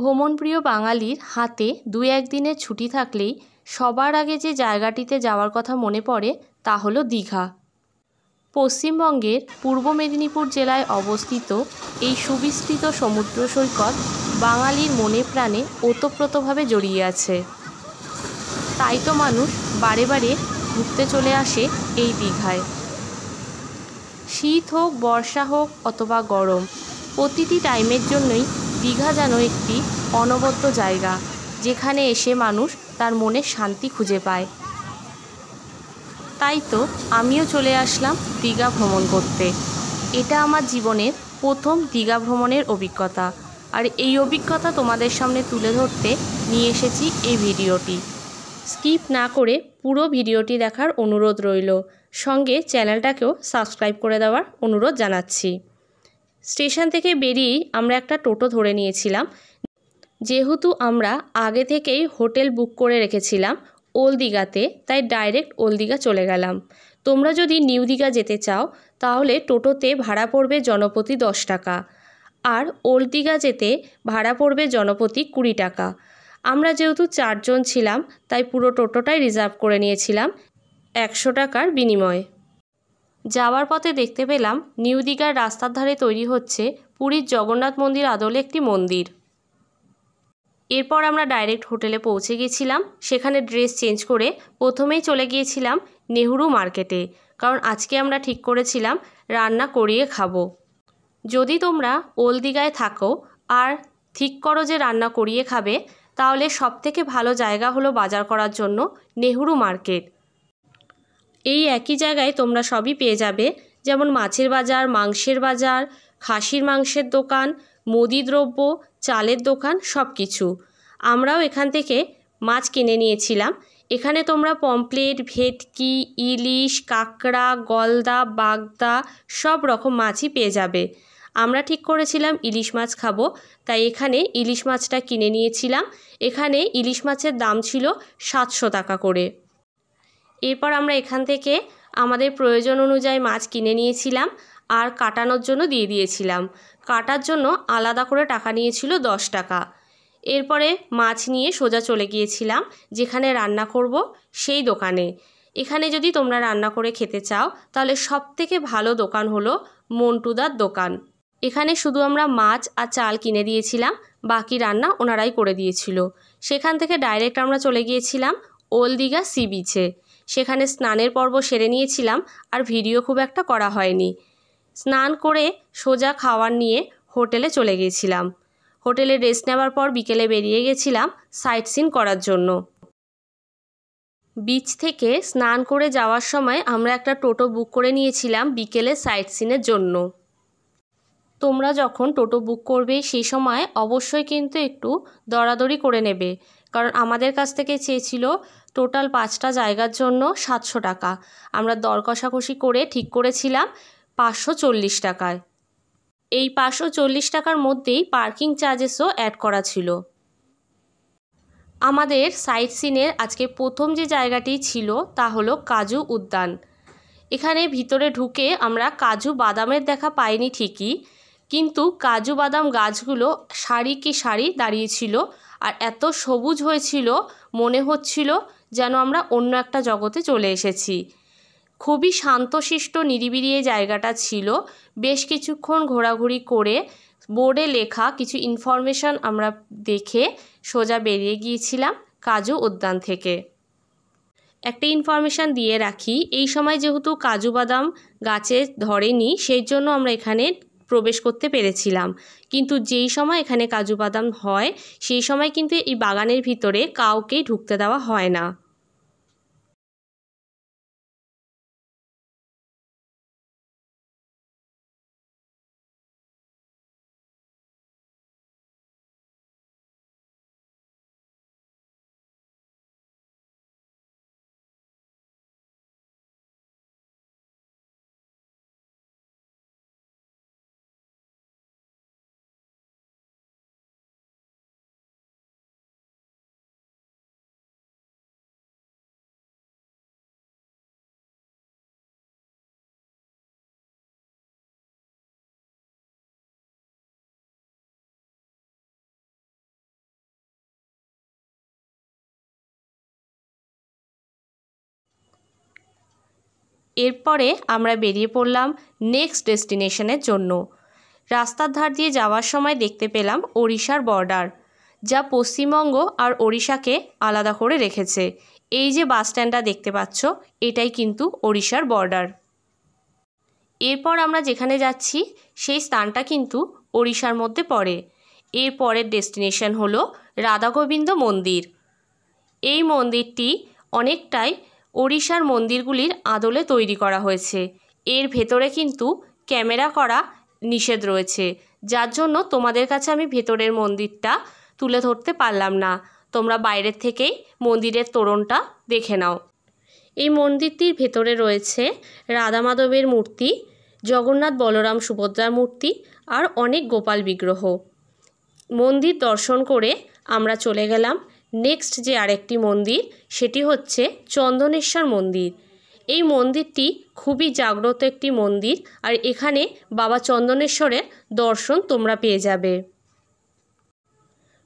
ভ্রমণপ্রিয় বাঙালির হাতে দু এক দিনের ছুটি থাকলেই সবার আগে যে জায়গাটিতে যাওয়ার কথা মনে পড়ে তা হলো দীঘা পশ্চিমবঙ্গের পূর্ব মেদিনীপুর জেলায় অবস্থিত এই সুবিস্তৃত সমুদ্র সৈকত বাঙালির মনে প্রাণে ওতপ্রোতভাবে জড়িয়ে আছে তাই তো মানুষ বারে বারে ঘুরতে চলে আসে এই দীঘায় শীত হোক বর্ষা হোক অথবা গরম প্রতিটি টাইমের জন্যই দীঘা যেন একটি অনবদ্য জায়গা যেখানে এসে মানুষ তার মনে শান্তি খুঁজে পায় তাই তো আমিও চলে আসলাম দীঘা ভ্রমণ করতে এটা আমার জীবনের প্রথম দীঘা ভ্রমণের অভিজ্ঞতা আর এই অভিজ্ঞতা তোমাদের সামনে তুলে ধরতে নিয়ে এসেছি এই ভিডিওটি স্কিপ না করে পুরো ভিডিওটি দেখার অনুরোধ রইল সঙ্গে চ্যানেলটাকেও সাবস্ক্রাইব করে দেওয়ার অনুরোধ জানাচ্ছি স্টেশন থেকে বেরিয়েই আমরা একটা টোটো ধরে নিয়েছিলাম যেহেতু আমরা আগে থেকেই হোটেল বুক করে রেখেছিলাম দিঘাতে তাই ডাইরেক্ট দিঘা চলে গেলাম তোমরা যদি নিউ দীঘা যেতে চাও তাহলে টোটোতে ভাড়া পড়বে জনপতি দশ টাকা আর ওল্ড দিঘা যেতে ভাড়া পড়বে জনপতি কুড়ি টাকা আমরা যেহেতু চারজন ছিলাম তাই পুরো টোটোটাই রিজার্ভ করে নিয়েছিলাম একশো টাকার বিনিময়ে যাওয়ার পথে দেখতে পেলাম নিউ দিঘার রাস্তার ধারে তৈরি হচ্ছে পুরীর জগন্নাথ মন্দির আদলে একটি মন্দির এরপর আমরা ডাইরেক্ট হোটেলে পৌঁছে গেছিলাম সেখানে ড্রেস চেঞ্জ করে প্রথমেই চলে গিয়েছিলাম নেহরু মার্কেটে কারণ আজকে আমরা ঠিক করেছিলাম রান্না করিয়ে খাবো যদি তোমরা দিঘায় থাকো আর ঠিক করো যে রান্না করিয়ে খাবে তাহলে সবথেকে ভালো জায়গা হলো বাজার করার জন্য নেহরু মার্কেট এই একই জায়গায় তোমরা সবই পেয়ে যাবে যেমন মাছের বাজার মাংসের বাজার খাসির মাংসের দোকান মুদি দ্রব্য চালের দোকান সব কিছু আমরাও এখান থেকে মাছ কিনে নিয়েছিলাম এখানে তোমরা পমপ্লেট ভেটকি ইলিশ কাঁকড়া গলদা বাগদা সব রকম মাছই পেয়ে যাবে আমরা ঠিক করেছিলাম ইলিশ মাছ খাব তাই এখানে ইলিশ মাছটা কিনে নিয়েছিলাম এখানে ইলিশ মাছের দাম ছিল সাতশো টাকা করে এরপর আমরা এখান থেকে আমাদের প্রয়োজন অনুযায়ী মাছ কিনে নিয়েছিলাম আর কাটানোর জন্য দিয়ে দিয়েছিলাম কাটার জন্য আলাদা করে টাকা নিয়েছিল দশ টাকা এরপরে মাছ নিয়ে সোজা চলে গিয়েছিলাম যেখানে রান্না করব সেই দোকানে এখানে যদি তোমরা রান্না করে খেতে চাও তাহলে সবথেকে ভালো দোকান হলো মন্টুদার দোকান এখানে শুধু আমরা মাছ আর চাল কিনে দিয়েছিলাম বাকি রান্না ওনারাই করে দিয়েছিল সেখান থেকে ডাইরেক্ট আমরা চলে গিয়েছিলাম ওলদিঘা সি বিচে সেখানে স্নানের পর্ব সেরে নিয়েছিলাম আর ভিডিও খুব একটা করা হয়নি স্নান করে সোজা খাওয়ার নিয়ে হোটেলে চলে গেছিলাম হোটেলে রেস্ট নেওয়ার পর বিকেলে বেরিয়ে গেছিলাম সাইট সিন করার জন্য বিচ থেকে স্নান করে যাওয়ার সময় আমরা একটা টোটো বুক করে নিয়েছিলাম বিকেলে সাইট সিনের জন্য তোমরা যখন টোটো বুক করবে সেই সময় অবশ্যই কিন্তু একটু দরাদরি করে নেবে কারণ আমাদের কাছ থেকে চেয়েছিল টোটাল পাঁচটা জায়গার জন্য সাতশো টাকা আমরা দর কষাকষি করে ঠিক করেছিলাম পাঁচশো চল্লিশ টাকায় এই পাঁচশো চল্লিশ টাকার মধ্যেই পার্কিং চার্জেসও অ্যাড করা ছিল আমাদের সাইট সিনের আজকে প্রথম যে জায়গাটি ছিল তা হলো কাজু উদ্যান এখানে ভিতরে ঢুকে আমরা কাজু বাদামের দেখা পাইনি ঠিকই কিন্তু কাজু বাদাম গাছগুলো সারি কি সারি দাঁড়িয়েছিল আর এত সবুজ হয়েছিল মনে হচ্ছিল যেন আমরা অন্য একটা জগতে চলে এসেছি খুবই শান্তশিষ্ট নিরিবিড়ি এই জায়গাটা ছিল বেশ কিছুক্ষণ ঘোরাঘুরি করে বোর্ডে লেখা কিছু ইনফরমেশান আমরা দেখে সোজা বেরিয়ে গিয়েছিলাম কাজু উদ্যান থেকে একটা ইনফরমেশান দিয়ে রাখি এই সময় যেহেতু কাজু বাদাম গাছে ধরেনি সেই জন্য আমরা এখানে প্রবেশ করতে পেরেছিলাম কিন্তু যেই সময় এখানে কাজু বাদাম হয় সেই সময় কিন্তু এই বাগানের ভিতরে কাউকেই ঢুকতে দেওয়া হয় না এরপরে আমরা বেরিয়ে পড়লাম নেক্সট ডেস্টিনেশনের জন্য রাস্তার ধার দিয়ে যাওয়ার সময় দেখতে পেলাম ওড়িশার বর্ডার যা পশ্চিমবঙ্গ আর ওড়িশাকে আলাদা করে রেখেছে এই যে বাস স্ট্যান্ডটা দেখতে পাচ্ছ এটাই কিন্তু ওড়িশার বর্ডার এরপর আমরা যেখানে যাচ্ছি সেই স্থানটা কিন্তু ওড়িশার মধ্যে পড়ে এর পরের ডেস্টিনেশন হলো রাধাগোবিন্দ মন্দির এই মন্দিরটি অনেকটাই ওড়িশার মন্দিরগুলির আদলে তৈরি করা হয়েছে এর ভেতরে কিন্তু ক্যামেরা করা নিষেধ রয়েছে যার জন্য তোমাদের কাছে আমি ভেতরের মন্দিরটা তুলে ধরতে পারলাম না তোমরা বাইরের থেকেই মন্দিরের তোরণটা দেখে নাও এই মন্দিরটির ভেতরে রয়েছে রাধা মাধবের মূর্তি জগন্নাথ বলরাম সুভদ্রার মূর্তি আর অনেক গোপাল বিগ্রহ মন্দির দর্শন করে আমরা চলে গেলাম নেক্সট যে আরেকটি মন্দির সেটি হচ্ছে চন্দনেশ্বর মন্দির এই মন্দিরটি খুবই জাগ্রত একটি মন্দির আর এখানে বাবা চন্দনেশ্বরের দর্শন তোমরা পেয়ে যাবে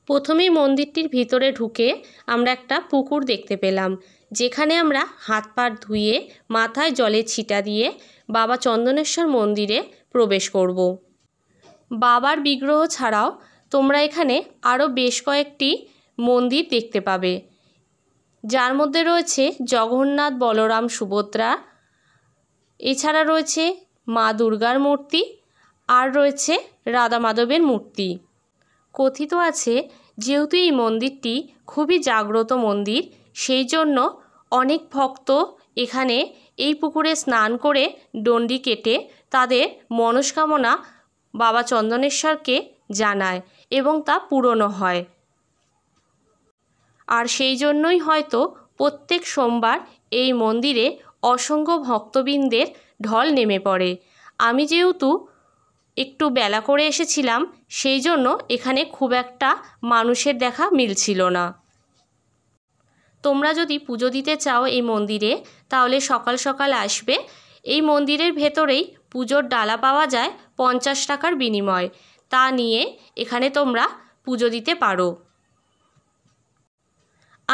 প্রথমেই মন্দিরটির ভিতরে ঢুকে আমরা একটা পুকুর দেখতে পেলাম যেখানে আমরা হাত পা ধুয়ে মাথায় জলে ছিটা দিয়ে বাবা চন্দনেশ্বর মন্দিরে প্রবেশ করব। বাবার বিগ্রহ ছাড়াও তোমরা এখানে আরও বেশ কয়েকটি মন্দির দেখতে পাবে যার মধ্যে রয়েছে জগন্নাথ বলরাম সুভদ্রা এছাড়া রয়েছে মা দুর্গার মূর্তি আর রয়েছে রাধা মাধবের মূর্তি কথিত আছে যেহেতু এই মন্দিরটি খুবই জাগ্রত মন্দির সেই জন্য অনেক ভক্ত এখানে এই পুকুরে স্নান করে ডন্ডি কেটে তাদের মনস্কামনা বাবা চন্দনেশ্বরকে জানায় এবং তা পূরণও হয় আর সেই জন্যই হয়তো প্রত্যেক সোমবার এই মন্দিরে অসংখ্য ভক্তবৃন্দের ঢল নেমে পড়ে আমি যেহেতু একটু বেলা করে এসেছিলাম সেই জন্য এখানে খুব একটা মানুষের দেখা মিলছিল না তোমরা যদি পুজো দিতে চাও এই মন্দিরে তাহলে সকাল সকাল আসবে এই মন্দিরের ভেতরেই পুজোর ডালা পাওয়া যায় পঞ্চাশ টাকার বিনিময় তা নিয়ে এখানে তোমরা পুজো দিতে পারো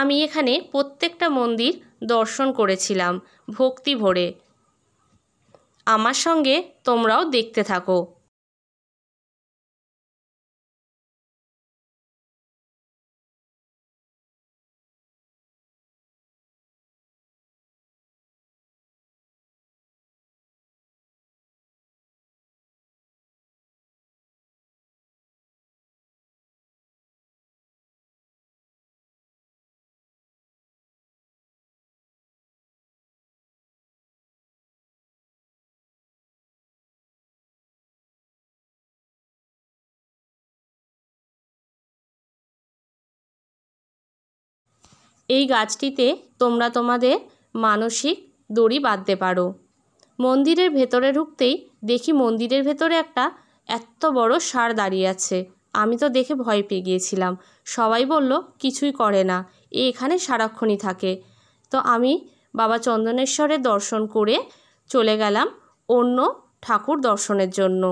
আমি এখানে প্রত্যেকটা মন্দির দর্শন করেছিলাম ভক্তি ভরে আমার সঙ্গে তোমরাও দেখতে থাকো এই গাছটিতে তোমরা তোমাদের মানসিক দড়ি বাঁধতে পারো মন্দিরের ভেতরে ঢুকতেই দেখি মন্দিরের ভেতরে একটা এত বড় সার দাঁড়িয়ে আছে আমি তো দেখে ভয় পেয়ে গিয়েছিলাম সবাই বলল কিছুই করে না এ এখানে সারাক্ষণই থাকে তো আমি বাবা চন্দনেশ্বরের দর্শন করে চলে গেলাম অন্য ঠাকুর দর্শনের জন্য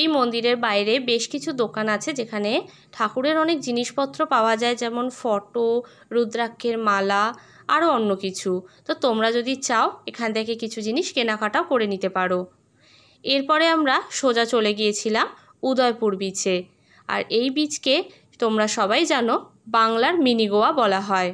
এই মন্দিরের বাইরে বেশ কিছু দোকান আছে যেখানে ঠাকুরের অনেক জিনিসপত্র পাওয়া যায় যেমন ফটো রুদ্রাক্ষের মালা আরও অন্য কিছু তো তোমরা যদি চাও এখান থেকে কিছু জিনিস কেনাকাটাও করে নিতে পারো এরপরে আমরা সোজা চলে গিয়েছিলাম উদয়পুর বিচে আর এই বিচকে তোমরা সবাই জানো বাংলার মিনি গোয়া বলা হয়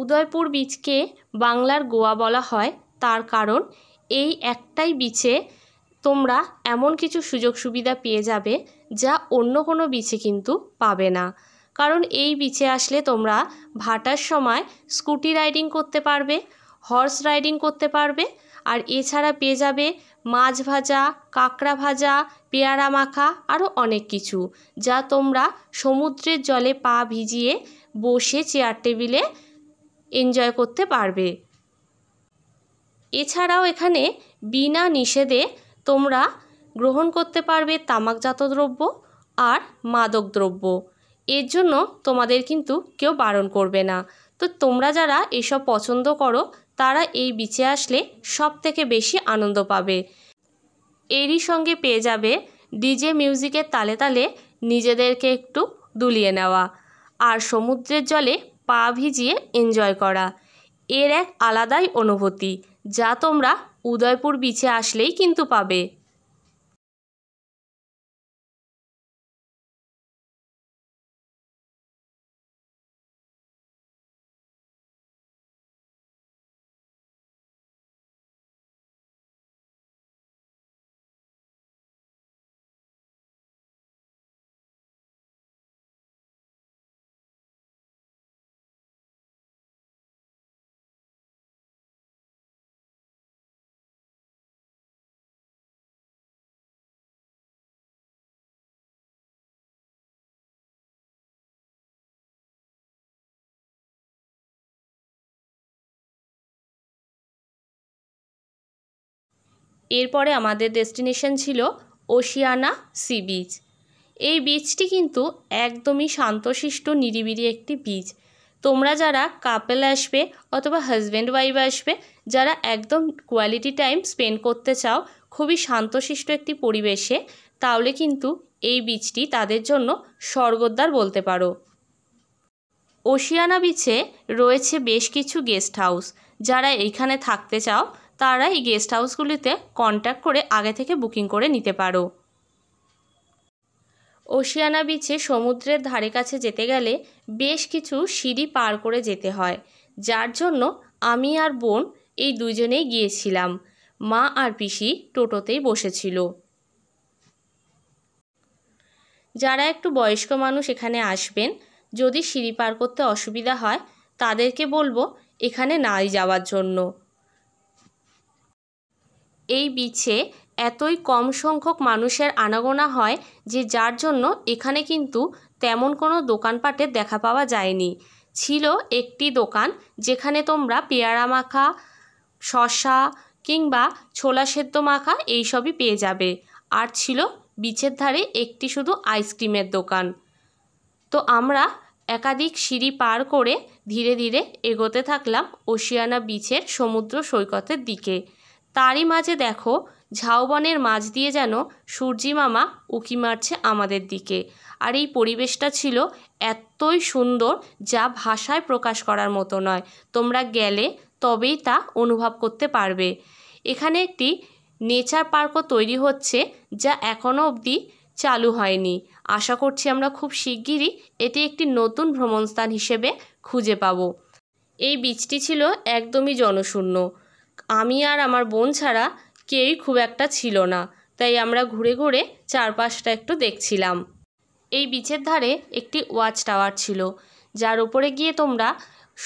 উদয়পুর বীচকে বাংলার গোয়া বলা হয় তার কারণ এই একটাই বিচে তোমরা এমন কিছু সুযোগ সুবিধা পেয়ে যাবে যা অন্য কোনো বিচে কিন্তু পাবে না কারণ এই বিচে আসলে তোমরা ভাটার সময় স্কুটি রাইডিং করতে পারবে হর্স রাইডিং করতে পারবে আর এছাড়া পেয়ে যাবে মাছ ভাজা কাঁকড়া ভাজা পেয়ারা মাখা আরও অনেক কিছু যা তোমরা সমুদ্রের জলে পা ভিজিয়ে বসে চেয়ার টেবিলে এনজয় করতে পারবে এছাড়াও এখানে বিনা নিষেধে তোমরা গ্রহণ করতে পারবে তামাকজাত দ্রব্য আর মাদক দ্রব্য এর জন্য তোমাদের কিন্তু কেউ বারণ করবে না তো তোমরা যারা এসব পছন্দ করো তারা এই বিচে আসলে সব থেকে বেশি আনন্দ পাবে এরই সঙ্গে পেয়ে যাবে ডিজে মিউজিকের তালে তালে নিজেদেরকে একটু দুলিয়ে নেওয়া আর সমুদ্রের জলে পা ভিজিয়ে এনজয় করা এর এক আলাদাই অনুভূতি যা তোমরা উদয়পুর বিচে আসলেই কিন্তু পাবে এরপরে আমাদের ডেস্টিনেশন ছিল ওশিয়ানা সি বিচ এই বিচটি কিন্তু একদমই শান্তশিষ্ট নিরিবিরি একটি বিচ তোমরা যারা কাপেল আসবে অথবা হাজব্যান্ড ওয়াইফ আসবে যারা একদম কোয়ালিটি টাইম স্পেন্ড করতে চাও খুবই শান্তশিষ্ট একটি পরিবেশে তাহলে কিন্তু এই বিচটি তাদের জন্য স্বর্গদ্বার বলতে পারো ওশিয়ানা বিচে রয়েছে বেশ কিছু গেস্ট হাউস যারা এইখানে থাকতে চাও তারা এই গেস্ট হাউসগুলিতে কন্ট্যাক্ট করে আগে থেকে বুকিং করে নিতে পারো ওশিয়ানা বিচে সমুদ্রের ধারে কাছে যেতে গেলে বেশ কিছু সিঁড়ি পার করে যেতে হয় যার জন্য আমি আর বোন এই দুজনেই গিয়েছিলাম মা আর পিসি টোটোতেই বসেছিল যারা একটু বয়স্ক মানুষ এখানে আসবেন যদি সিঁড়ি পার করতে অসুবিধা হয় তাদেরকে বলবো এখানে নাই যাওয়ার জন্য এই বিচে এতই কম সংখ্যক মানুষের আনাগোনা হয় যে যার জন্য এখানে কিন্তু তেমন কোনো দোকানপাটের দেখা পাওয়া যায়নি ছিল একটি দোকান যেখানে তোমরা পেয়ারা মাখা শশা কিংবা ছোলা সেদ্ধ মাখা এইসবই পেয়ে যাবে আর ছিল বিচের ধারে একটি শুধু আইসক্রিমের দোকান তো আমরা একাধিক সিঁড়ি পার করে ধীরে ধীরে এগোতে থাকলাম ওশিয়ানা বিচের সমুদ্র সৈকতের দিকে তারই মাঝে দেখো ঝাউবনের মাঝ দিয়ে যেন সূর্যি মামা উঁকি মারছে আমাদের দিকে আর এই পরিবেশটা ছিল এতই সুন্দর যা ভাষায় প্রকাশ করার মতো নয় তোমরা গেলে তবেই তা অনুভব করতে পারবে এখানে একটি নেচার পার্কও তৈরি হচ্ছে যা এখনও অবধি চালু হয়নি আশা করছি আমরা খুব শিগগিরই এটি একটি নতুন ভ্রমণস্থান হিসেবে খুঁজে পাব এই বীজটি ছিল একদমই জনশূন্য আমি আর আমার বোন ছাড়া কেউই খুব একটা ছিল না তাই আমরা ঘুরে ঘুরে চারপাশটা একটু দেখছিলাম এই বিচের ধারে একটি ওয়াচ টাওয়ার ছিল যার উপরে গিয়ে তোমরা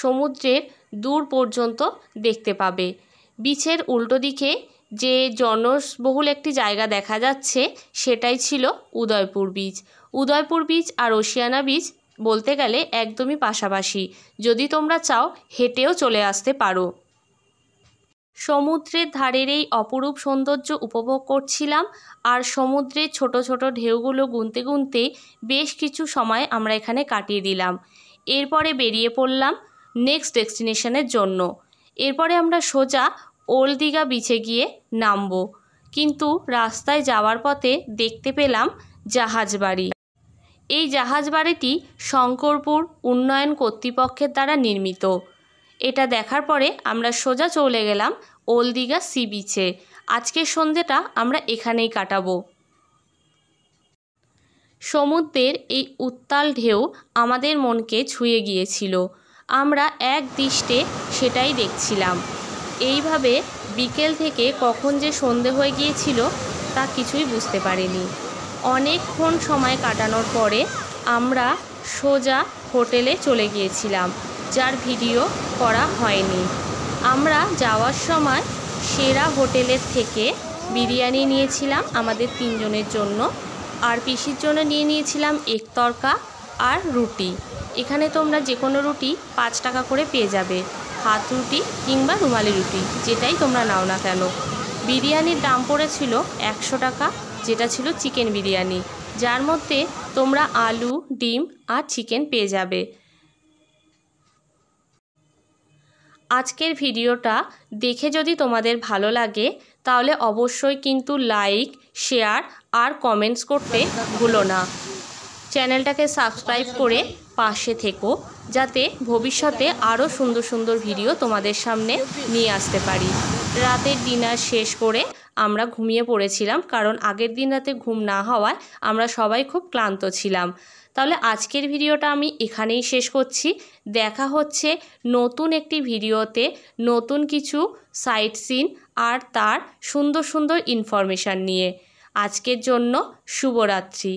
সমুদ্রের দূর পর্যন্ত দেখতে পাবে বিচের উল্টো দিকে যে জনসবহুল একটি জায়গা দেখা যাচ্ছে সেটাই ছিল উদয়পুর বিচ উদয়পুর বিচ আর ওশিয়ানা বীচ বলতে গেলে একদমই পাশাপাশি যদি তোমরা চাও হেঁটেও চলে আসতে পারো সমুদ্রের ধারের এই অপরূপ সৌন্দর্য উপভোগ করছিলাম আর সমুদ্রের ছোট ছোট ঢেউগুলো গুনতে গুনতে বেশ কিছু সময় আমরা এখানে কাটিয়ে দিলাম এরপরে বেরিয়ে পড়লাম নেক্সট ডেস্টিনেশনের জন্য এরপরে আমরা সোজা ওল্ড দীঘা বিচে গিয়ে নামব কিন্তু রাস্তায় যাওয়ার পথে দেখতে পেলাম জাহাজ বাড়ি এই জাহাজ বাড়িটি শঙ্করপুর উন্নয়ন কর্তৃপক্ষের দ্বারা নির্মিত এটা দেখার পরে আমরা সোজা চলে গেলাম ওলদিঘা সি বিচে আজকের সন্ধেটা আমরা এখানেই কাটাবো সমুদ্রের এই উত্তাল ঢেউ আমাদের মনকে ছুঁয়ে গিয়েছিল আমরা এক দৃষ্টে সেটাই দেখছিলাম এইভাবে বিকেল থেকে কখন যে সন্ধে হয়ে গিয়েছিল তা কিছুই বুঝতে পারিনি অনেকক্ষণ সময় কাটানোর পরে আমরা সোজা হোটেলে চলে গিয়েছিলাম যার ভিডিও করা হয়নি আমরা যাওয়ার সময় সেরা হোটেলের থেকে বিরিয়ানি নিয়েছিলাম আমাদের তিনজনের জন্য আর পিসির জন্য নিয়ে নিয়েছিলাম এক তরকা আর রুটি এখানে তোমরা যে কোনো রুটি পাঁচ টাকা করে পেয়ে যাবে হাত রুটি কিংবা রুমালি রুটি যেটাই তোমরা নাও না কেন বিরিয়ানির দাম পড়েছিল একশো টাকা যেটা ছিল চিকেন বিরিয়ানি যার মধ্যে তোমরা আলু ডিম আর চিকেন পেয়ে যাবে আজকের ভিডিওটা দেখে যদি তোমাদের ভালো লাগে তাহলে অবশ্যই কিন্তু লাইক শেয়ার আর কমেন্টস করতে ভুলো না চ্যানেলটাকে সাবস্ক্রাইব করে পাশে থেকো যাতে ভবিষ্যতে আরও সুন্দর সুন্দর ভিডিও তোমাদের সামনে নিয়ে আসতে পারি রাতের ডিনার শেষ করে আমরা ঘুমিয়ে পড়েছিলাম কারণ আগের দিন রাতে ঘুম না হওয়ায় আমরা সবাই খুব ক্লান্ত ছিলাম তাহলে আজকের ভিডিওটা আমি এখানেই শেষ করছি দেখা হচ্ছে নতুন একটি ভিডিওতে নতুন কিছু সাইট সিন আর তার সুন্দর সুন্দর ইনফরমেশান নিয়ে আজকের জন্য শুভরাত্রি